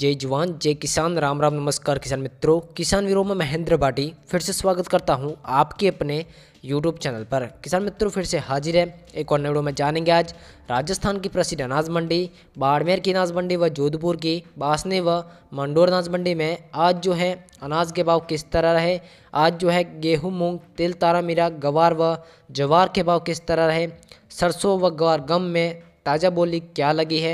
जय जवान जय किसान राम राम नमस्कार किसान मित्रों किसान वीरों में महेंद्र बाटी फिर से स्वागत करता हूं आपके अपने यूट्यूब चैनल पर किसान मित्रों फिर से हाजिर है एक और वीडियो में जानेंगे आज राजस्थान की प्रसिद्ध अनाज मंडी बाड़मेर की अनाज मंडी व जोधपुर की बासने व मंडोर अनाज मंडी में आज जो है अनाज के भाव किस तरह रहे आज जो है गेहूँ मूँग तिल तारा मीरा गवार व जवार के भाव किस तरह रहे सरसों व गवार गम में ताज़ा बोली क्या लगी है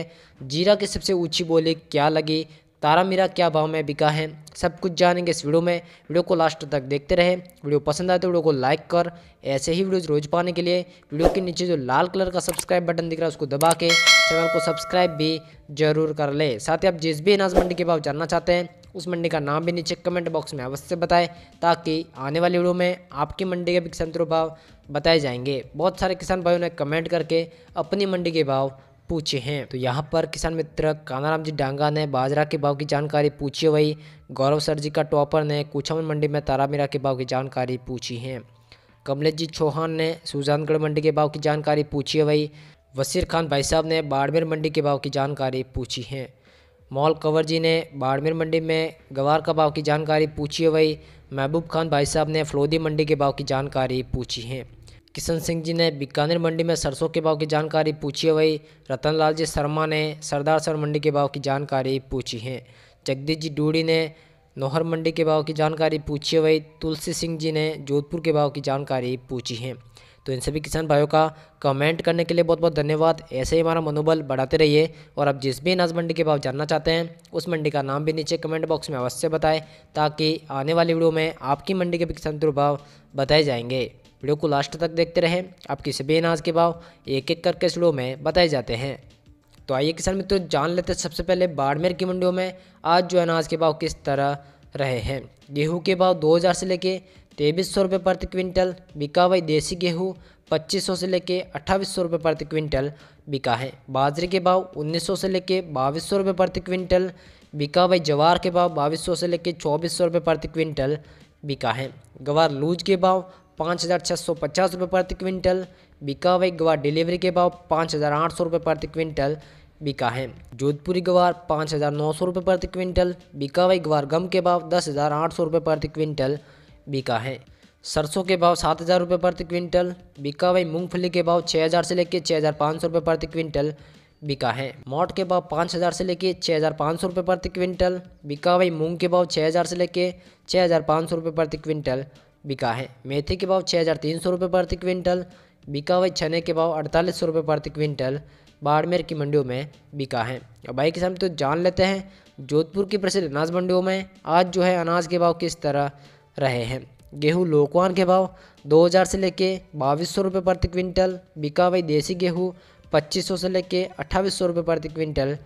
जीरा की सबसे ऊंची बोली क्या लगी तारा मीरा क्या भाव में बिका है सब कुछ जानेंगे इस वीडियो में वीडियो को लास्ट तक देखते रहे वीडियो पसंद आए तो वीडियो को लाइक कर ऐसे ही वीडियोज रोज पाने के लिए वीडियो के नीचे जो लाल कलर का सब्सक्राइब बटन दिख रहा है उसको दबा के चैनल को सब्सक्राइब भी जरूर कर ले साथ ही आप जिस भी अनाज मंडी के भाव जानना चाहते हैं उस मंडी का नाम भी नीचे कमेंट बॉक्स में अवश्य बताएं ताकि आने वाली वीडियो में आपकी मंडी के भी संतुलित भाव बताए जाएंगे बहुत सारे किसान भाइयों ने कमेंट करके अपनी मंडी के भाव पूछे हैं तो यहाँ पर किसान मित्र कानाराम जी डांगा ने बाजरा के भाव की जानकारी पूछी वही गौरव सर जी का टॉपर ने कुछमन मंडी में तारा मीरा के भाव की जानकारी पूछी है कमलेश जी चौहान ने सुजानगढ़ मंडी के भाव की जानकारी पूछी है वही वसीर खान भाई साहब ने बाड़मेर मंडी के भाव की जानकारी पूछी है मॉल कंवर जी ने बाड़मेर मंडी में गवार का भाव की जानकारी पूछी है वही महबूब खान भाई साहब ने फलोदी मंडी के भाव की जानकारी पूछी है किशन सिंह जी ने बीकानेर मंडी में सरसों के भाव की जानकारी पूछी है वही रतन लाल जी शर्मा ने सरदार सर मंडी के भाव की जानकारी पूछी है जगदीश जी डूड़ी ने नोहर मंडी के भाव की जानकारी पूछी है वही तुलसी सिंह जी ने जोधपुर के भाव की जानकारी पूछी है तो इन सभी किसान भाइयों का कमेंट करने के लिए बहुत बहुत धन्यवाद ऐसे ही हमारा मनोबल बढ़ाते रहिए और आप जिस भी अनाज मंडी के भाव जानना चाहते हैं उस मंडी का नाम भी नीचे कमेंट बॉक्स में अवश्य बताएं ताकि आने वाली वीडियो में आपकी मंडी के भी किसान दुर्भाव बताए जाएंगे वीडियो को लास्ट तक देखते रहें आपके सभी अनाज के भाव एक एक करके स्लो में बताए जाते हैं तो आइए किसान मित्रों जान लेते हैं सबसे पहले बाड़मेर की मंडियों में आज जो अनाज के भाव किस तरह रहे हैं गेहूँ के भाव 2000 से लेके तेईस सौ रुपये प्रति क्विंटल बिका वही देसी गेहूँ पच्चीस सौ से लेके अट्ठाईस सौ रुपये प्रति क्विंटल बिका है बाजरे के भाव उन्नीस सौ से लेके बाईस सौ रुपये प्रति क्विंटल बिका वही जवार के भाव बाईस सौ से लेके चौबीस सौ रुपये प्रति क्विंटल बिका है गवार लूज के भाव पाँच हज़ार छः सौ पचास रुपये प्रति क्विंटल बिका वही गवार डिलीवरी के भाव पाँच हज़ार आठ सौ रुपये प्रति क्विंटल बिका है जोधपुरी गवार पाँच हज़ार नौ सौ रुपये प्रति क्विंटल बिका वही गवार गम के भाव दस हज़ार आठ सौ रुपये प्रति क्विंटल बिका है सरसों के भाव सात हज़ार रुपये प्रति क्विंटल बिका वही मूंगफली के भाव छः हज़ार से लेकर छः हज़ार पाँच सौ रुपये प्रति क्विंटल बिका है मोट के भाव पाँच हज़ार से लेकर छः हज़ार पाँच सौ रुपये प्रति क्विंटल बिका वही मूंग के भाव छः हज़ार से लेकर छः हज़ार पाँच सौ रुपये प्रति क्विंटल बिका है मेथी के भाव छः हज़ार तीन सौ रुपये प्रति क्विंटल बिका वही छने के भाव अड़तालीस सौ रुपये प्रति क्विंटल बाड़मेर की मंडियों में बिका है अब भाई किसान तो जान लेते हैं जोधपुर की प्रसिद्ध अनाज मंडियों में आज जो है अनाज के भाव किस तरह रहे हैं गेहूं लोकवान के भाव 2000 से लेके बाईस सौ रुपये प्रति क्विंटल बिका वही देसी गेहूं 2500 से लेके अट्ठावी सौ रुपये प्रति क्विंटल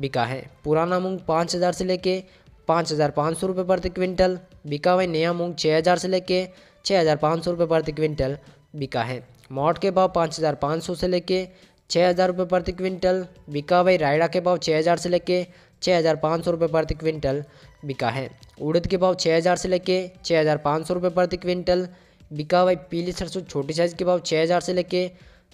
बिका है पुराना मूंग 5000 से लेके पाँच हज़ार पाँच सौ रुपये प्रति क्विंटल बिका वही नया मूंग छः हज़ार से लेके छः हज़ार पाँच सौ रुपये प्रति क्विंटल बिका है मोट के भाव पाँच हज़ार पाँच सौ से लेके छः हज़ार रुपये प्रति क्विंटल बिका वही रायड़ा के भाव छः हज़ार से लेके छः हज़ार पाँच सौ प्रति क्विंटल बिका है उड़द के भाव छः हज़ार से लेके छः हज़ार पाँच सौ रुपये प्रति क्विंटल बिका हुआ पीली सरसों छोटी साइज़ के भाव छः हज़ार से लेके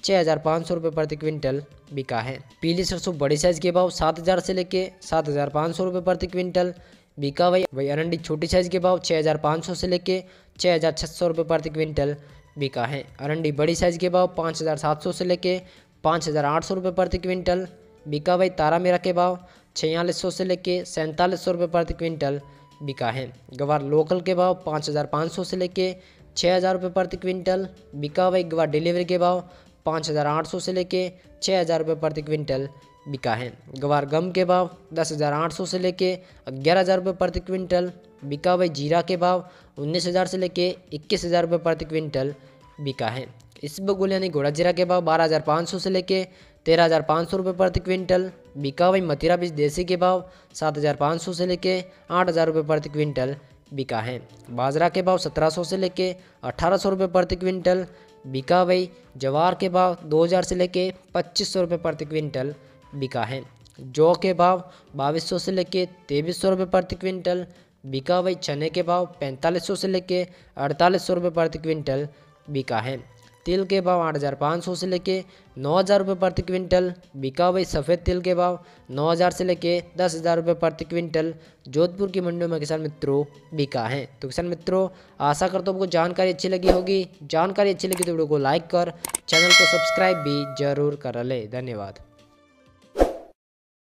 छः हज़ार पाँच सौ रुपये प्रति क्विंटल बिका है पीली सरसों बड़ी साइज़ के भाव सात हज़ार से लेके सात हज़ार पाँच सौ रुपये प्रति क्विंटल बिका हुआ वही अरंडी छोटी साइज़ के भाव छः हज़ार पाँच सौ से लेके छः हज़ार सौ रुपये प्रति क्विंटल बिका है अरंडी बड़ी साइज़ के भाव पाँच हज़ार सात सौ से लेके पाँच हज़ार आठ सौ रुपये प्रति क्विंटल बिका भाई तारा मेरा के भाव छियालीस सौ से लेके सैंतालीस सौ रुपये प्रति क्विंटल बिका है गवार लोकल के भाव पाँच हज़ार पाँच सौ से लेके छः हज़ार रुपये प्रति क्विंटल बिका हुआ गवार डिलीवरी के भाव पाँच हज़ार आठ सौ से लेके छः हज़ार रुपये प्रति क्विंटल बिका है गवार गम के भाव दस हज़ार आठ सौ से लेके ग्यारह हज़ार रुपये प्रति क्विंटल बिका हुआ जीरा के भाव उन्नीस हज़ार से लेके इक्कीस हज़ार रुपये प्रति क्विंटल बिका है इस बगुल यानी घोड़ा जीरा के भाव बारह हज़ार पाँच सौ से लेके तेरह हज़ार पाँच सौ रुपये प्रति क्विंटल बिका हुई मथिरा बीज देसी के भाव सात हज़ार पाँच सौ से लेके आठ हज़ार रुपये प्रति क्विंटल बिका है बाजरा के भाव सत्रह सौ से लेके अठारह सौ रुपये प्रति क्विंटल बिका हुई जवार के भाव दो हज़ार से लेके पच्चीस सौ रुपये प्रति क्विंटल बिका है जौ के भाव बाईस सौ से लेके तेईस सौ रुपये प्रति क्विंटल बिका हुई चने के भाव पैंतालीस सौ से लेके अड़तालीस सौ रुपये प्रति क्विंटल बिका है तेल के भाव आठ हज़ार पाँच सौ से लेके नौ हज़ार रुपये प्रति क्विंटल बिका हुई सफ़ेद तेल के भाव नौ हज़ार से लेके दस हज़ार रुपये प्रति क्विंटल जोधपुर की मंडियों में किसान मित्रों बिका है तो किसान मित्रों आशा करता हूँ आपको जानकारी अच्छी लगी होगी जानकारी अच्छी लगी तो वीडियो को लाइक कर चैनल को सब्सक्राइब भी जरूर कर ले धन्यवाद